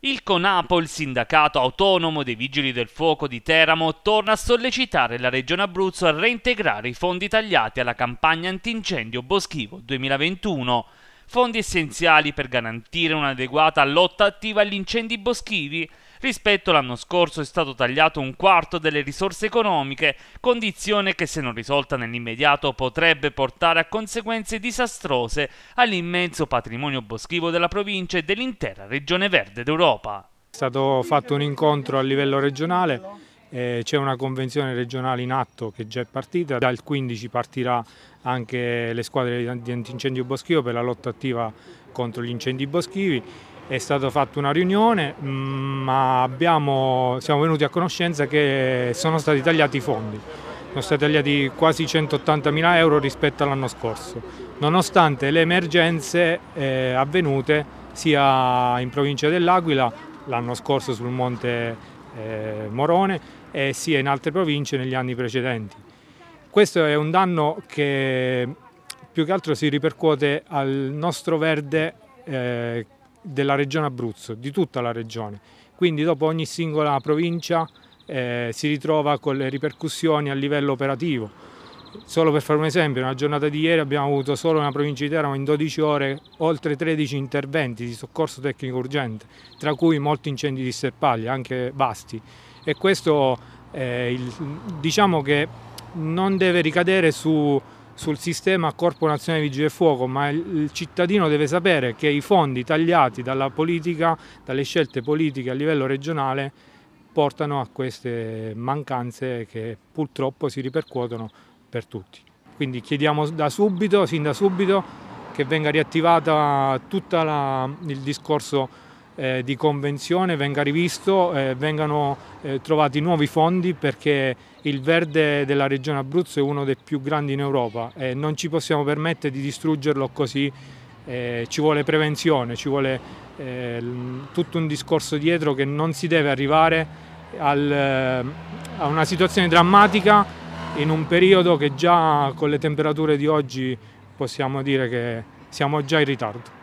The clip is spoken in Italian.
Il CONAPO, il sindacato autonomo dei vigili del fuoco di Teramo, torna a sollecitare la Regione Abruzzo a reintegrare i fondi tagliati alla campagna antincendio boschivo 2021 fondi essenziali per garantire un'adeguata lotta attiva agli incendi boschivi. Rispetto all'anno scorso è stato tagliato un quarto delle risorse economiche, condizione che se non risolta nell'immediato potrebbe portare a conseguenze disastrose all'immenso patrimonio boschivo della provincia e dell'intera regione verde d'Europa. È stato fatto un incontro a livello regionale eh, c'è una convenzione regionale in atto che già è partita, dal 15 partirà anche le squadre di antincendio boschivo per la lotta attiva contro gli incendi boschivi. È stata fatta una riunione, mm, ma abbiamo, siamo venuti a conoscenza che sono stati tagliati i fondi sono stati tagliati quasi 180 mila euro rispetto all'anno scorso, nonostante le emergenze eh, avvenute sia in provincia dell'Aquila, l'anno scorso sul monte eh, Morone e sia in altre province negli anni precedenti. Questo è un danno che più che altro si ripercuote al nostro verde eh, della regione Abruzzo, di tutta la regione. Quindi dopo ogni singola provincia eh, si ritrova con le ripercussioni a livello operativo. Solo per fare un esempio, nella giornata di ieri abbiamo avuto solo una provincia di Teramo in 12 ore oltre 13 interventi di soccorso tecnico urgente, tra cui molti incendi di serpaglia, anche vasti. E questo eh, il, diciamo che non deve ricadere su, sul sistema Corpo Nazionale Vigili del Fuoco, ma il, il cittadino deve sapere che i fondi tagliati dalla politica, dalle scelte politiche a livello regionale, portano a queste mancanze che purtroppo si ripercuotono per tutti. Quindi chiediamo da subito, sin da subito, che venga riattivata tutto il discorso eh, di convenzione, venga rivisto, eh, vengano eh, trovati nuovi fondi perché il verde della regione Abruzzo è uno dei più grandi in Europa e non ci possiamo permettere di distruggerlo così. Eh, ci vuole prevenzione, ci vuole eh, tutto un discorso dietro che non si deve arrivare al, eh, a una situazione drammatica in un periodo che già con le temperature di oggi possiamo dire che siamo già in ritardo.